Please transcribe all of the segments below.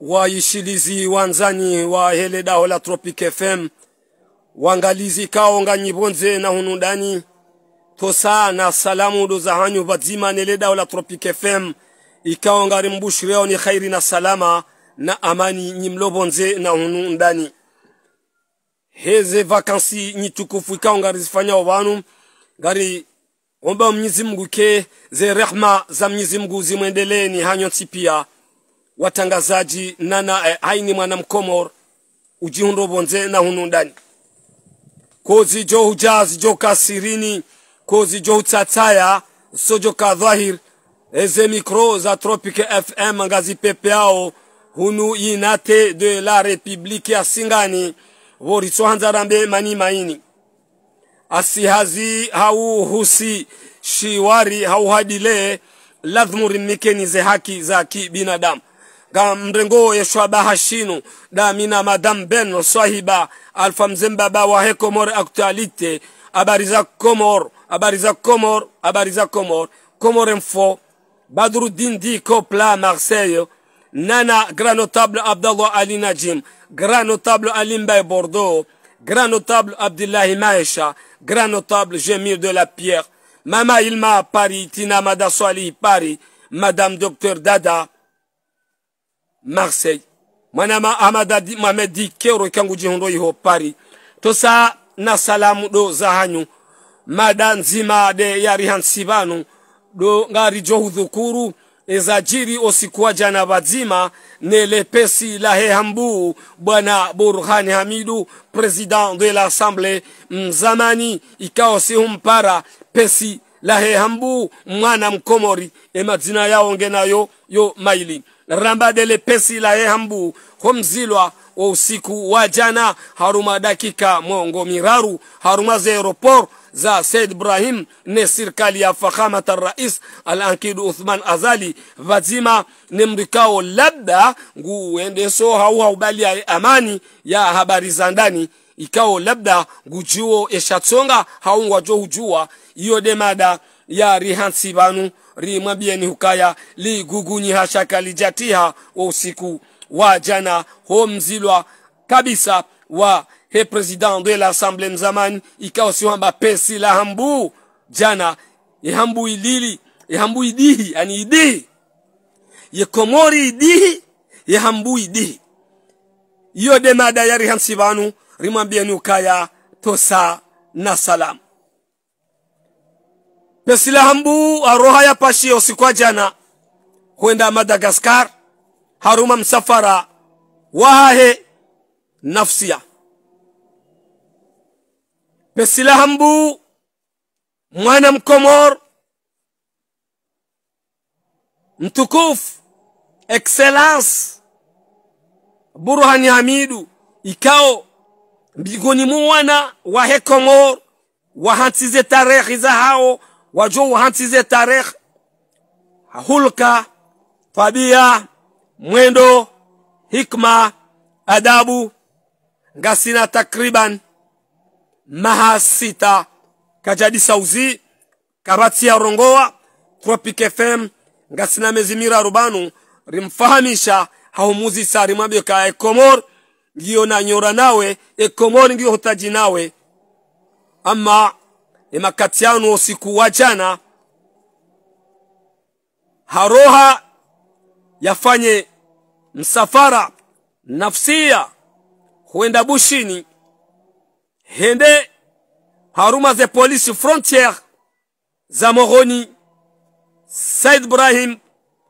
waishilizi wanzani wa hele dao la tropic fm wangalizi kaonga nyibonze na hunudani tosa na salamu doza hanyu vadzima nele dao la tropic fm ikaonga reo ni khairi na salama na amani nyimlobonze na hunu heze vakansi nyitukufu ikaonga rizifanyao vanu ngari omba mnyizi mngu ke ze rehma za mnyizi mngu zimwendelee ni hanyo tipia watangazaji nana eh, haini mwana mkomor ujihundo bonze na hunundani kozi jo hujaz jo kasirini kozi jo hutsataya sojo dhahir eze micro za tropic fm ngazi pepe yao hunu inate de la republique ya singani voriso hanzarambe mani maini asihazi hauhusi shiwari hauhadile mikeni ze haki za kibinadamu gambrengo Yeshua bahashinu Madame Madame ben Swahiba, alfa mzemba ba komor actualité Abariza komor Abariza komor Abariza komor komor info badruddin Kopla, marseille nana grand notable abdallah ali najim grand notable alimbay bordeaux grand notable abdullahi maesha grand notable gemir de la pierre mama ilma paris tina mada paris madame docteur dada marseille manama amada mamed kero kangu jihondo iho pari Tosa na salamu do zahanyu zima de yari han sibanu ɗo ngari johudhukuru ezajiri osikuwa jana vazima nelepesi lahe hambu bwana burhani hamidu president de l'assemble mzamani ikawa humpara. pesi lahe hambu mwana mkomori emadzina yawo ngenayo yo maili rambadele pesi la yehambu homzilwa wa usiku wa jana haruma dakika mongo miraru haruma za aeroport za Said Ibrahim ne serikali ya fahamata rais alankidu Uthman Azali vazima ne mrikao labda nguuendeso hau ya amani ya habari za ndani ikao labda gujuo eshatsonga haungwajo hujua iyo demada ya rihansi banu mabieni hukaya hashaka lijatiha wa usiku wa jana ho mzilwa kabisa wa he president de l'assemble mzamani ikao sio pesi la hambu jana ihambu e ilili ihambu e idihi yani idihi komori idihi ihambu idihi iyo demada ya rihansi banu rimwambieni hukaya tosa na salamu na silaha mbu aroha ya pashi sikwa jana kwenda madagascar haruma msafara wahahe nafsia pesilaha mbu mwana mkomor mtukufu excellence burhani hamidu ikao mbigoni muwana wahe komor wahansize tarehi za hao wajuu hansize tarikh hulka tabia mwendo hikma adabu ngasina takriban maha sita kajadi sauzi karati ya rongoa tropic fm ngasina mezimira rubanu rimfahamisha haumuzi sari ka ekomor ngiyo nanyora nawe ekomor ngiyo hutaji nawe ama ni makatiano usiku wa jana haroha yafanye msafara nafsia huenda bushini hende haruma ze polisi frontiere za moroni said brahim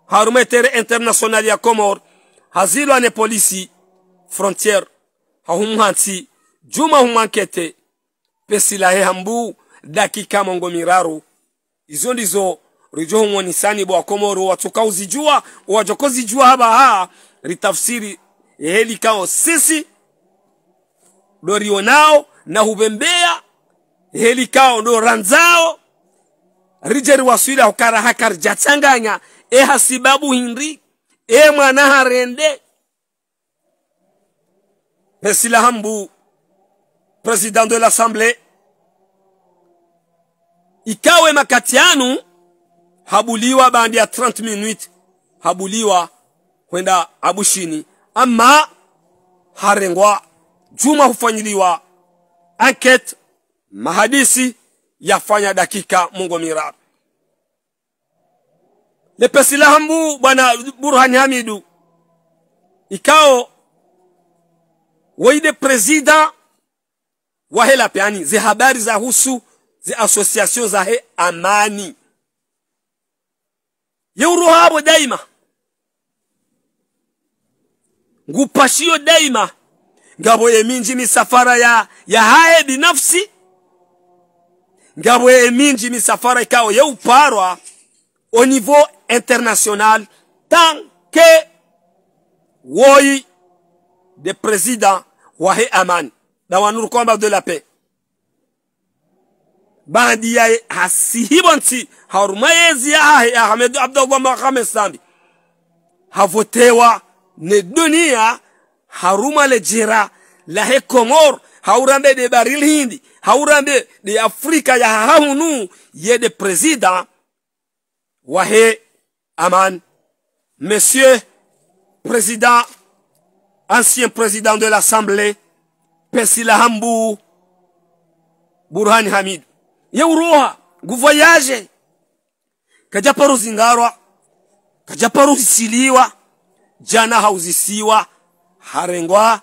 haruma etere international ya comor hazilwa ne polisi frontiere hahumuhansi juma humuankete pesilahe hambu dakika mongo miraru izo ndizo rijoho mwonisani bo akomoro watuka uzijua wajokozi jua haba haa ritafsiri heli kao sisi dorionao na hubembea heli kao ndo ranzao rijeri waswila hukara hakar jachanganya eha sibabu hindi e mwana harende pesila hambu president de l'assemblée ikawe makati yanu habuliwa bandi ya 30 minute habuliwa kwenda abushini ama harengwa juma hufanyiliwa anket mahadisi yafanya dakika mungu mira lepesi bwana burhani hamidu ikao waide presida wahela peani ze habari za husu ziasosiasio zahe amani yeuruhavo daima ngupashiyo daima ngavo yeminji misafara ya, ya haye binafsi ngavo safara misafara ikao parwa au niveau international tant que Woi. des président wahe amani nous nous kwamba de la paix bandi yaye hasihibo ya ya ahmed abdogomba kame sambi havotewa ne dunia haruma le La lahe haurambe de baril hindi haurambe de afrika ya hahunu ye de president wahe aman monsieur président ancien président de l'assemblée pesila hambu burhan hamid ye uruha nguva yaje kaja paruzingarwa kaja paruhisiliwa jana hauzisiwa harengwa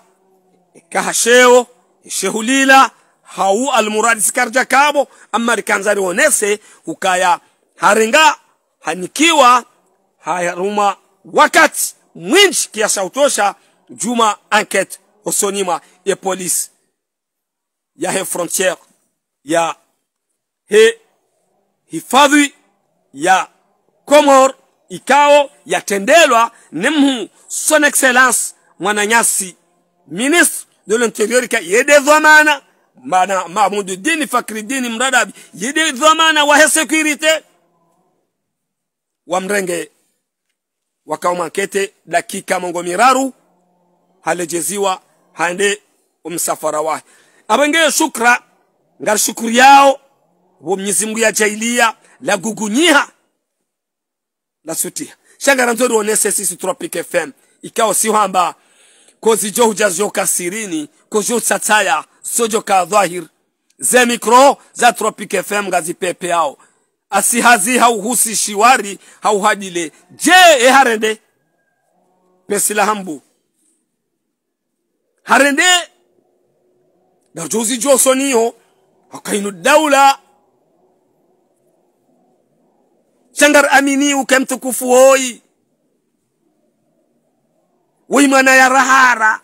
kahashewo shehulila hau almuradi sikarja kabo amma rikanzari wonese ukaya harenga hanikiwa haruma wakati mwinji kiasa utosha juma enquete osonima ya polisi yahe frontière ya he, hifadhi ya Comor ikao yatendelwa nemhu son excellence Mwananyasi ministre de l'intérieur ka yede zamana mana Mahmoud Dini Fakridini Mradabi yede zamana wa sécurité wa mrenge wakaumankete dakika mongo miraru halejeziwa hande umsafara wa abengeye shukra ngar shukuri yao womnyezi mungu ya jailia la gugunyiha la sutia shangara nzori onese sisi tropic fm ikao si hamba kozi jo jo kasirini kozi tsataya sojo ka dhahir ze mikro za tropic fm pepe ao asihazi hauhusi shiwari hauhadile je eharende pesila hambu harende darjozi josoniho akainu daula cangar amini uke mtukufu hoyi wimwana ya rahara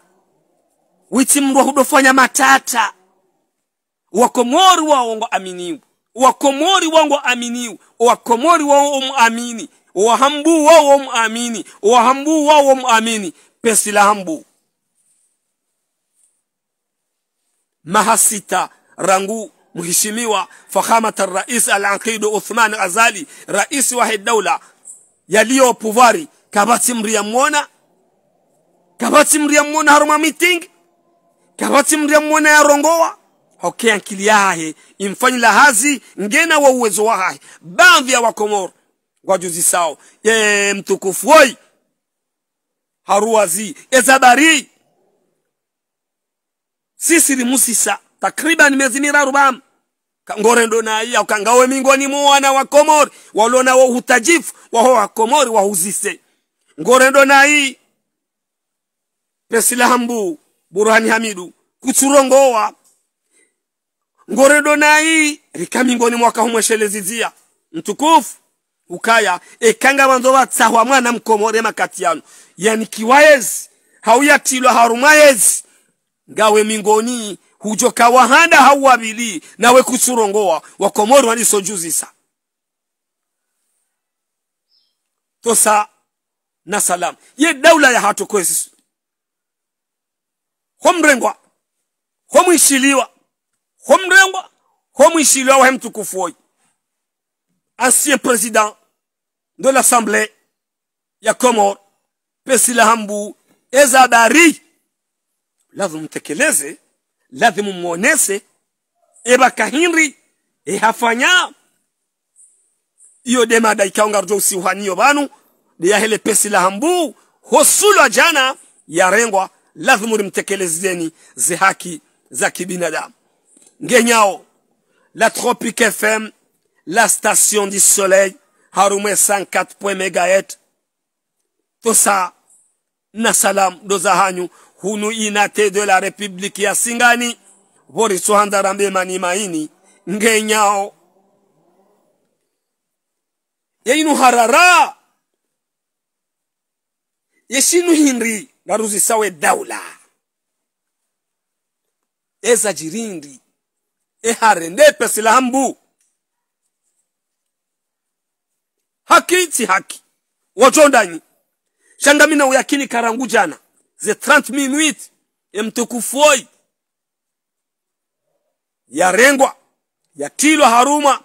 witsimndwa hudofanya matata wakomori wawongo aminiu wakomori wango aminiu wakomori wawo omuamini wahambu wawo omuamini wahambu wawo omuamini la hambu mahasita rangu mheshimiwa fahamata rais al-aqidu Uthman Ghazali rais wa hedaula daula yaliyo puvari kabati muona kabati muona haruma meeting kabati mriamwona yarongowa hokea nkili yahe la hazi ngena wa uwezo wahahe bandi ya wakomor wajuzi sao ye mtukufu oi haruwazi ezabari sisiri musisa takriban miezi miraru bam ngorendo naiya ukangawe mingoni mu wana wa komori walionawo uhutajifu waho wakomori wahuzise ngorendo nai pesilahambu burhani hamidu kutsurongowa ngorendo nai rika mingoni mwaka humweshelezizia mtukufu ukaya ekanga vanzo vatsahwa mwana mkomore makatiano yani kiwaezi hauyatilwa harumaezi ngawe mingoni hujoka wahanda hau wabili nawe kusurongoa wakomoro waniso tosa na salam ye daula ya hatu kwesi homrengwa homwishiliwa homrengwa homwishiliwa wahe mtukufu hoyi ancien president de l'assemblée ya Komor pesila hambu ezadari lazima mtekeleze lazima muonese eba kahinri ehafanya eh, iyo dema daikaongarjo usiuhaniyo banu deyahele pesi la hambu hosulwa jana yarengwa lazima limtekelezeni ze haki za kibinadamu ngenyao la tropique fm la station du soleil harumwe 104 megaet tosa na salam doza hanyu hunu de la republiki ya singani suhanda rambe mani maini ngenyao yeinu harara yeshinu naruzi ngaruzisawe daula eza jirindi ehare ndepe silahambu haki iti haki wajondani shangamina uyakini karangu jana ze 30 minutes e ya mtukufu hoi yarengwa yatilwa haruma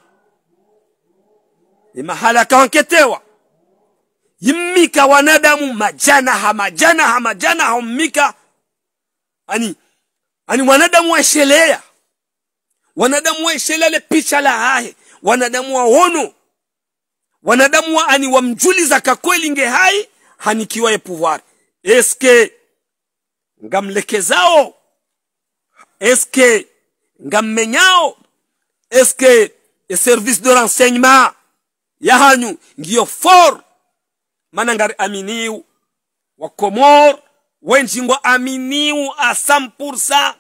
ni e mahala akawanketewa yimmika wanadamu majana ha majana hammika ani ani wanadamu waishelea wanadamu waeshelea le picha la hahe wanadamu waono wanadamu wa ani wamjuliza kakweli nge hai hanikiwa pouvoir eske ngamlekezao Est-ce que le e service de renseignement yahanyu ngiyo for mana aminiu wa komor wenjingo aminiu a 100%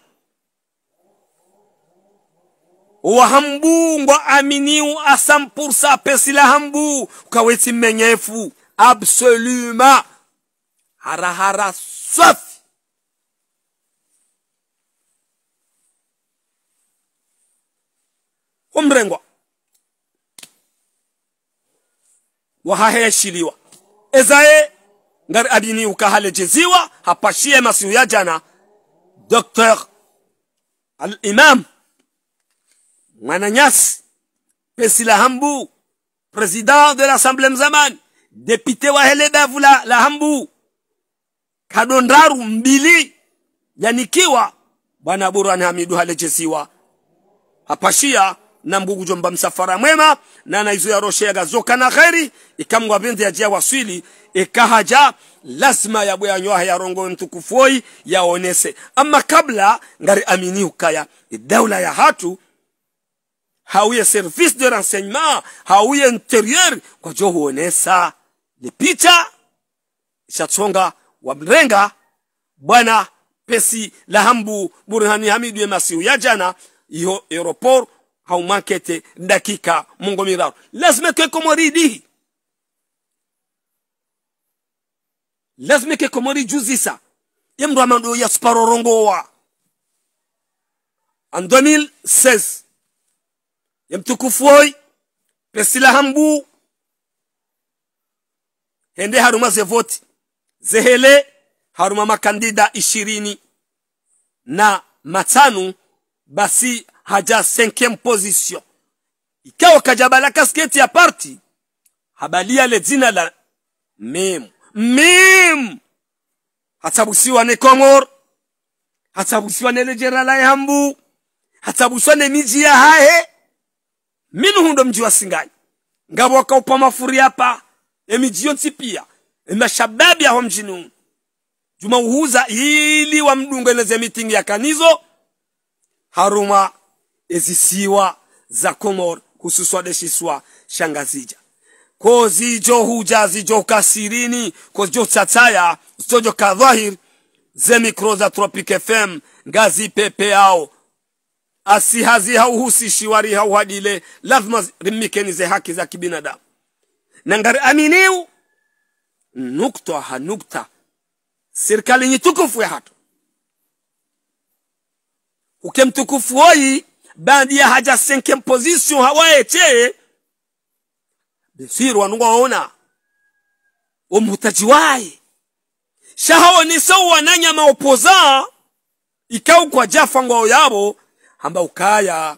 wa hambu ngo aminiu a 100% pesila hambu kaweti menyefu absolument harahara soif. umrengwa wahaheshiliwa ezae ngar adini ukahalejeziwa hapashie masiu ya jana doktor alimam mwananyasi pesila hambu president de l'assemblée mzamani député wa heledavu la, la hambu kadondaru mbili yanikiwa bwana burani hamidu halejesiwa hapashia na jomba msafara mwema na roshe ya gazoka na ikamwa ikamgwa ya jia waswili ikahaja lazima nyoha ya rongo mtukufoi ya yaonese ama kabla ngari amini ukaya idaula ya hatu hauye service de renseignement hauye interieur kwa jo huonesa ni picha wa wamrenga bwana pesi lahambu burhani hamidu masiu ya jana iyo aeroport haumakete dakika mungomidharo lazima kekomoridihi lazima kekomori juzisa yemdo amando yasparorongowa en 2016 yemtukufuoi pesila hambu hende haruma zevoti zehele haruma makandida ishirini na matanu basi haja cinquième position ikawa kajabalaka kasketi ya parti habalia le jina la mim mim hatabuswa ne kongor hatabuswa ne lejera la hambu hatabuswa ne miji ya hahe minu hundo mji wa singani ngabo wakaupa mafuri hapa emiji yonsi pia emashababi aho mjini humu juma uhuza mdungo eneze meeting ya kanizo haruma ezisiwa za komor kususwa deshiswa shangazija ko zijo huja zijo kasirini ko zijo tsatsaya zijo kadhahir ze mikro Tropic FM ngazi pepe yao asihazi hauhusishi wari hauhadile lazima rimikenize haki za kibinadamu nangari aminiu nukta ha nukta serikali nyitukufu ya hatu ukemtukufu oyi ya haja che pozisyon wanungwa wana Omutajiwai omutajiwaye nisawu wananya maopoza ikau kwa jafangwao yabo hamba ukaya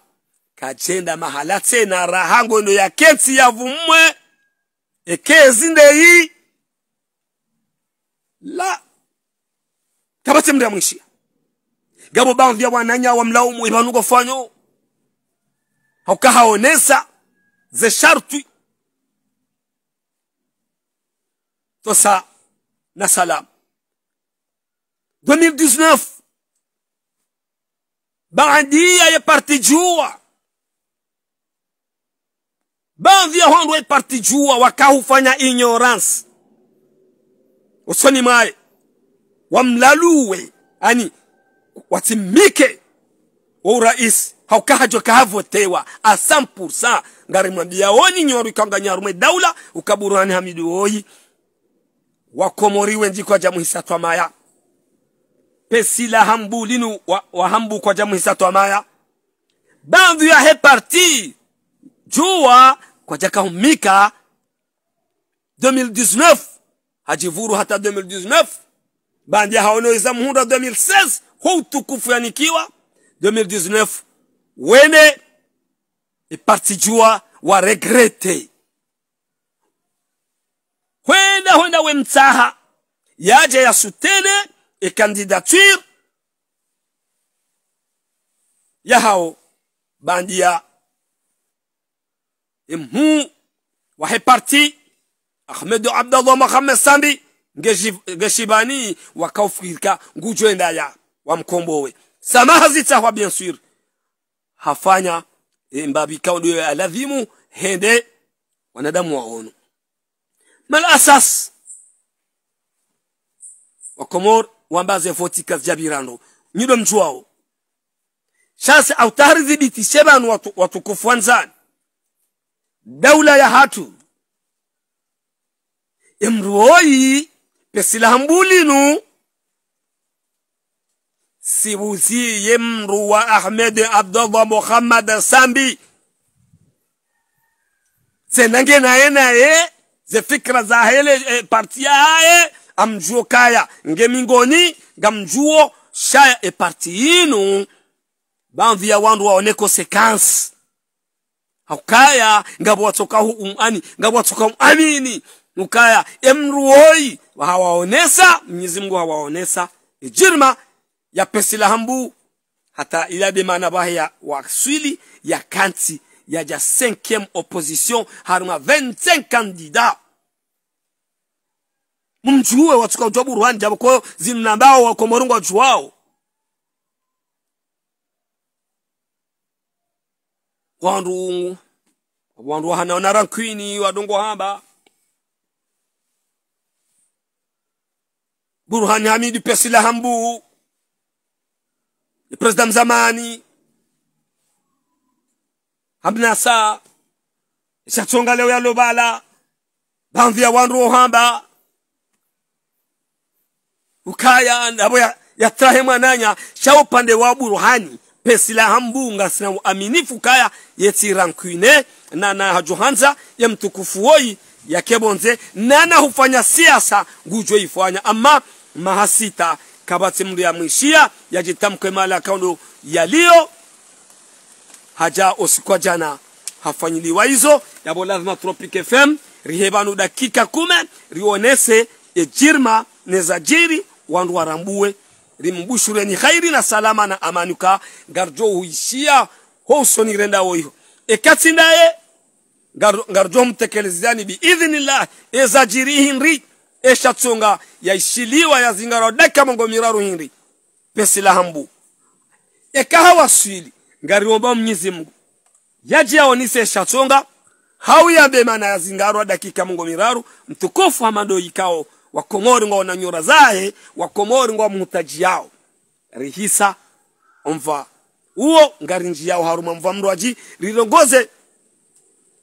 kachenda mahalate na rahango ya vumwe Eke zinde ndeyi la kabate mnda mwishia gabo bandhi ya wananya wamlaumu fanyo ukahaonesa ze sharti tosa na salam 2019 baadia ya parti jua baadhi ya hondo ya parti jua wakahufanya ignorance usoni mai wamlaluwe ani watimike wa urais haukahajwa kahavotewa a 100% ngarimwambia woni nyoruikanganya rume daula ukaburani hamidu oyi wakomoriwe njikwa jamuhisa twamaya pesila linu wa, wa hambu kwa jamuhisa twamaya bandu ya heparti juwa kwa jakahumika 2019 hajivuru hata 2019 bandi haonoweza muhunda 2016 houtukufu yanikiwa 2019 wene ipatijua waregrete kwenda hwenda wemtsaha yaje yasutene ekandidature hao bandia wa wahe parti ahmedu abdallah mohamed sambi ngeshibani wakaufika ngujwendaya wamkombowe samaha zitsahwa bien sûr hafanya eh, mbabi kaudu ya ladhimu hende wanadamu waono mal asas wakomor wambaze fotika jabirano nyido mjuao au tahrizi biti sheban watu, watukufu wanzani daula ya hatu emruoyi pesilahambulinu sibusiye mru wa ahmed abdallah muhammad sambi senange naye naye ze fikra za hele eh, partia amjuo kaya nge mingoni gamjuo shaya e parti yinu bamvia wandu waone konsekansi hakukaya ngabo hu umani ngabo watsoka uamini nukaya emruoyi hawaonesa mwenyezi mungu hawaonesa ijirma ya hambu hata ila be mana bahe ya waswili ya kanti ya ja 5e opposition haruma 25 candidats mumjuwe watsuka kuti waburwani jabo kwayo zinu nambawo wakomorungu wajuwawo wandu wandu hana na rankwini wadongo hamba burhani hamidi pesila hambu ni president mzamani saa isatsonga leo yalobala bamvi ya wandu ohamba ukaya ya yatrahe mwananya shao upande wa buruhani pesila hambunga sina uaminifu kaya yetsirankune na na hajuhanza ya mtukufu woi kebonze nana hufanya siasa ngujwe ifanya ama mahasita ya mndu yamwishia yajitamkwe mala ya yaliyo haja osikwa jana hafanyiliwa hizo yabo lazima tropic fm rihebanu dakika kume rionese ejirma nezajiri wandu warambue rimbushureni khairi na salama na amanuka garjo huishia housonirendawo iho ekatsindaye garjo mtekelezani biidhnillah ezajirihi nri eshatsunga yaishiliwa yazingarodaka mongo miraru hindi pesi la hambu ekahawa swili ngariomba mnyezi mungu yaji yaonise eshatsunga hau yabemana yazingarwa dakika mongo miraru mtukufu hamando ikao wakomori ngwa wananyura zahe wakomori ngwa wamuhutaji yao rihisa omva uo ngari nji yao haruma mva mruaji rirongoze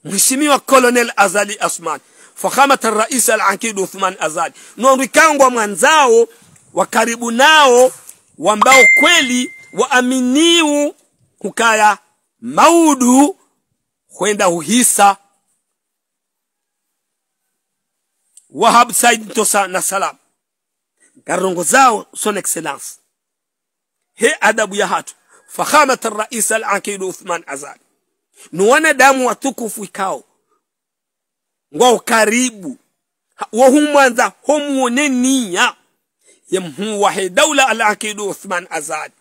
mheshimiwa colonel azali asmani fakhamata rais al-Ankid Uthman Azadi nondwikangwa mwanzao wa karibu nao wambao kweli waaminiu kukaya maudu kwenda huhisa Wahab Said Tosa na salam karongo zao son excellence he adabu ya hatu fahamat rais al-Ankid Uthman Azadi ni damu watukufu ikao ngwa ukaribu wa humwanza homuone niya yamhuwahe daula alakidu uthman azad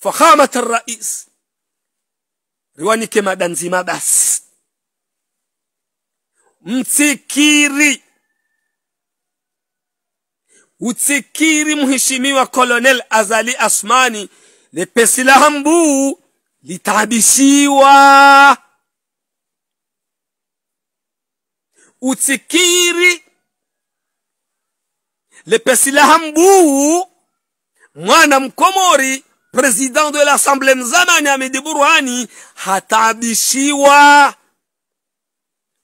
فخامة rais riwani kema danzima basi mtsikiri utsikiri mheshimiwa kolonel azali asmani lepesi la litabishiwa utsikiri lepesilaha mbuu mwana mkomori president de l'assemble mzamani amedi burhani hataabishiwa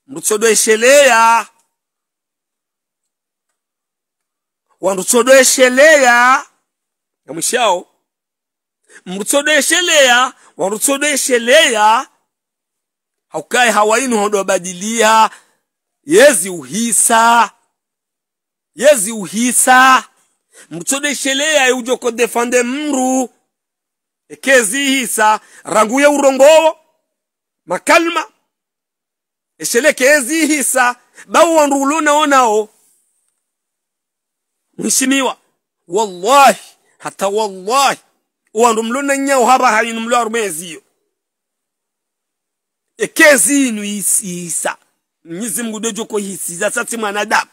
ndutsodoesheleya wandutsodoesheleya amwishao mrutsodoesheleya wandutsodoesheleya haukaye hawaini hodobadilia yezi uhisa yezi uhisa ujo ujoko defande mru ekezi hisa ranguye urongowo makalma eshele kezi hisa bawo wandu onao mheshimiwa wallahi hata wallahi wandu mlonanyawo haba hayinu mlwarumeziyo ekezi inu isa Mnyezi Mungu hisi za sasa mwanadamu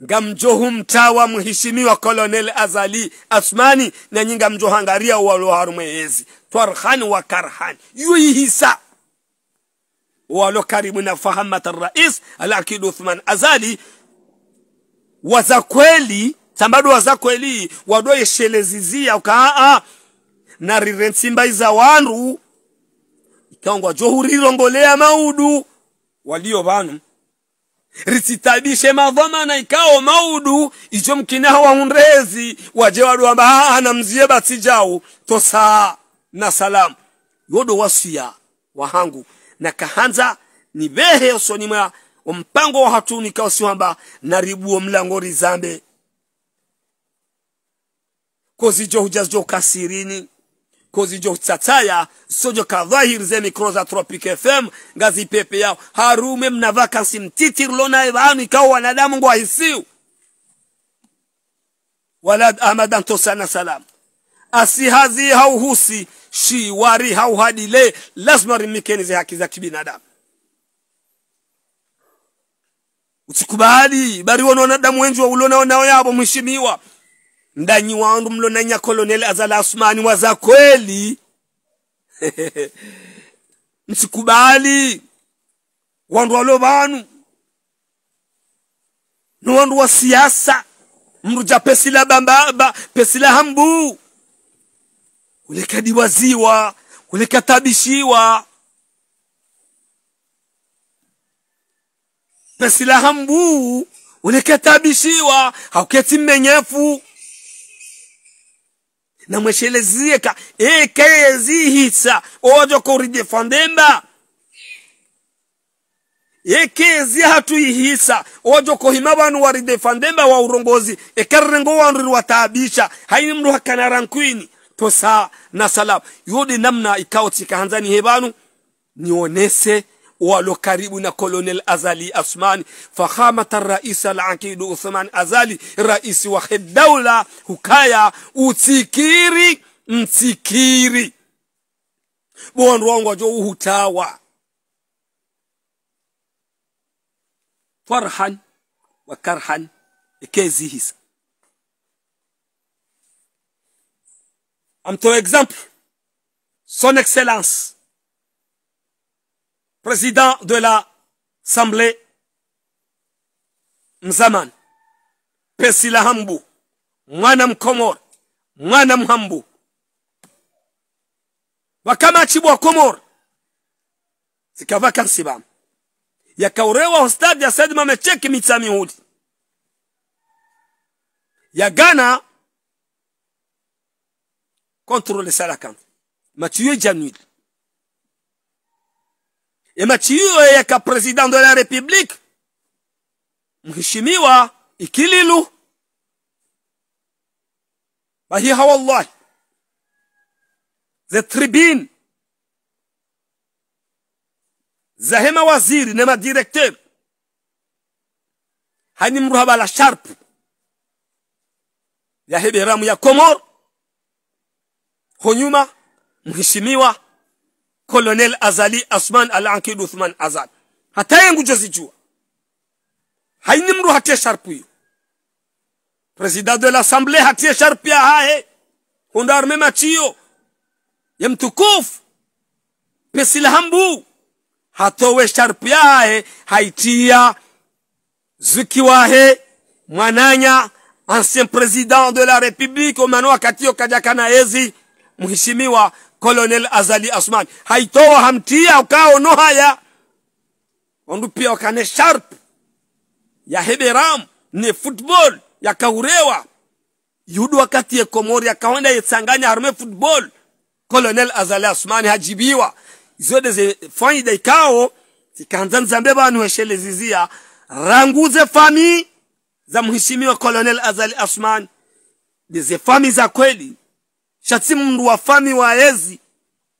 Gamjo humtawa mheshimiwa Colonel Azali Asmani na nyinga mjohangaria waloharumweyezi twarhani wa hisa. yuihisa walo karibu na ta rais alakid Uthman Azali za kweli wa za kweli shelezizia ukaa na rirensimba za wandu johuri rongolea maudu walio vanu risitabishe na ikao maudu icho wa unrezi waje na anamzie basi jau tosaa na salamu yodo wasuya wahangu na kahanza ni behe usoni mwa mpango wa hatuni kawasiwamba naribuo mlango rizambe kozijo hujazjo kasirini jo tsataya sojo kadhahir ze mikro za Tropic FM ngazi pepe yao harume mna vakansi mtitir lona evanu ikawa wanadamu ngo hisiu walad amadan sana salam asihazi hauhusi shiwari hauhadile lazima rimikeni ze haki za kibinadamu usikubali bari wanaona damu wa ulona nao yabo mheshimiwa ndanyi wandu mlo na nyakoloneli azala asumani waza kweli msikubali wandu walo vanu ni wandu wa siasa mruja pesila bambaba pesila hambu ulekadiwaziwa ulekatabishiwa pesila hambu ulekatabishiwa hauketi mmenyefu namweshelezieka ekeye zihitsa ojo korije fandemba hatuihisa hatuyihisa ojo kohima vanu waride wa urongozi ekarrengo wanriri watabisha haini mndu hakana tosa saa na salam yudi namna ikaotika hanzani hebanu nionese walo karibu na Colonel Azali Asmani. Fahamata rais al-aqidu Uthman Azali, rais wa daula hukaya utsikiri mtsikiri bondwa uhutawa farhan wa karhan ekezihisa amto example son excellence président de l'Assemblée Mzaman, Pesila Hambu, mwana Mwanam mwana y Hambou. Komori komor kansibama yakaurewa sibam ya Said Mame Cheki mitsa yagana contre le Salakan Mathieu Januili yametiiwe yaka president de la republique mheshimiwa ikililu bahiha wallahi ze tribune zahe mawaziri na directeur. hani mruhaba la sharp hebe ramu ya komor honyuma mheshimiwa Colonel Azali Asman Al-Ankid Uthman Azad. Hata yangu jazijua. Haini mru hatia sharpu yu. President de l'Assemblée hatie sharpu ya hae. Hunda arme machio. Ya mtukuf. Pesila hambu. Hatowe sharpu ya hae. Haitia. hae. Mwananya. Ancien président de la République. Omano kajakana ezi. Muhishimi wa Mheshimiwa colonel azali asman haitoa hamtia ukao no haya ondu pia wakane sharp ya heberam ne football kaurewa yudu wakati yekomori akaona yetsanganya harume football colonel azali asmani hajibiwa zode zefanyida ikao zikaanza nzambe bantu zizia ranguze fami za mheshimiwa colonel azali asmani zefami za kweli shati mndu wa fami wa yezi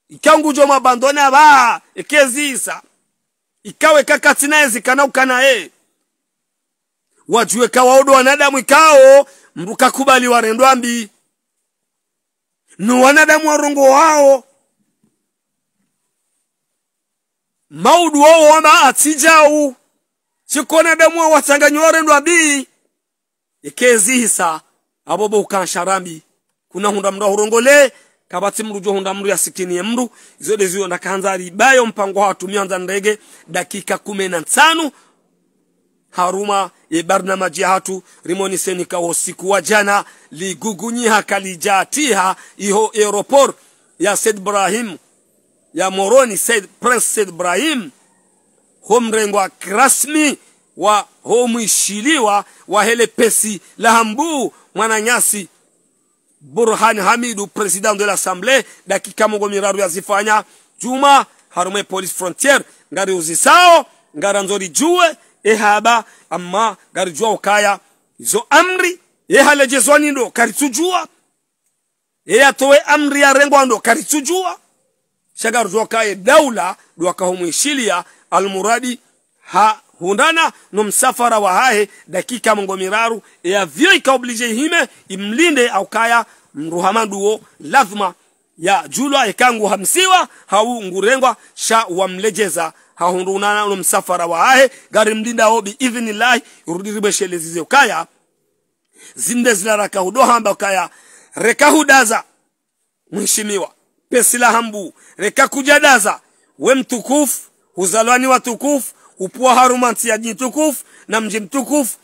ikangujo mabandone aba ekezisa ikawe kakatsina ezi kana ukana e wajue kawaodo wanadamu ikao mndu kakubali warendwa mbi nu wanadamu warungu wao maudu wao wama atsijau chikona damu wasanganyi warendwa bi ekezisa abobo ukansharambi kuna hunda mndu hurongole kabati mru jo hunda mru ya mndu yasikiniye mndu izode ziyo kanza ribayo mpango wa watumia wanza ndege dakika kumi na nsanu haruma ye barnamaji hatu rimoni seni senika wosiku wa jana ligugunyi hakalijatiha iho aeroport ya Said Ibrahim ya Moroni Said Prince Said Ibrahim homrengwa rasmi wa homu ishiliwa wa hele pesi la lahambu mwananyasi Burhan Hamidu, president de l'Assemblée, dakika mongo miraru yazifanya juma harume police frontier ngari uzisao ngara nzori juwe ehaba amma ngari jua ukaya izo amri ehalejezwani ndo karitujua towe amri ya rengwa ndo karitujua shagaru jua kaye daula duakahumwishilia almuradi ha hundana no msafara wa hahe dakika mongomiraru yavyo ikaoblige hime imlinde aukaya mruhamaduwo lazima ya julwa ikangu hamsiwa hau ngurengwa sha mlejeza hahundunana no msafara wa hahe gari mlindao biidhnillahi rudiribeshelezize ukaya zinde zilaraka hamba ukaya rekahudaza mwishimiwa pesila hambu rekakujadaza we mtukufu huzalwani watukufu upuaharuma harumansi ya jitukufu na mji mtukufu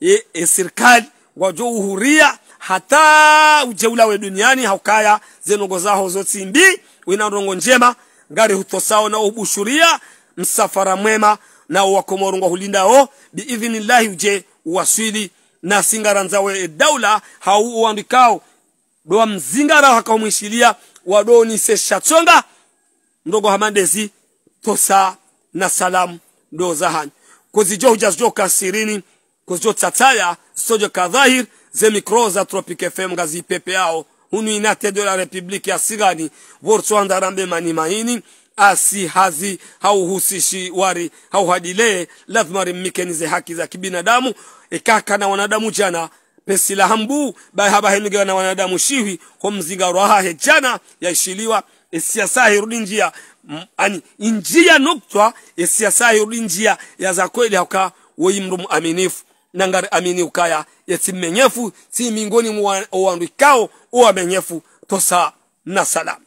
e, e serikali wajouhuria hata ujeula we duniani haukaya zenongo zaho mbi wina rongo njema ngari hutosao na ubushuria msafara mwema na wakomorongo wakomorongwa hulindao biidhnillahi uje uwaswili na singaranzawe e daula hau uandikao doa mzingara hakaumwishilia wadoni se seshatsonga ndogo hamandezi tosa na salamu ndo hanyu kuzijo hujazijo kasirini kuzijo tsataya sojo kadhahir ze mikro za tropic fm pepe yao hunu inatedo la republiki ya sigani andarambe mani maini asi hazi hauhusishi wari hauhadilee lazima rimmikenize haki za kibinadamu ikaka na wanadamu jana pesila hambu bahabahenugewa na wanadamu shiwi kwa mzinga homzingarwahahe jana yaishiliwa siasa rudi njia Mm. ani injia noktwa esiyasayo injia za kweli aka woi mndu nangari amini ukaya yetsimmenyefu si mingoni mwa wandu uwamenyefu tosa na salama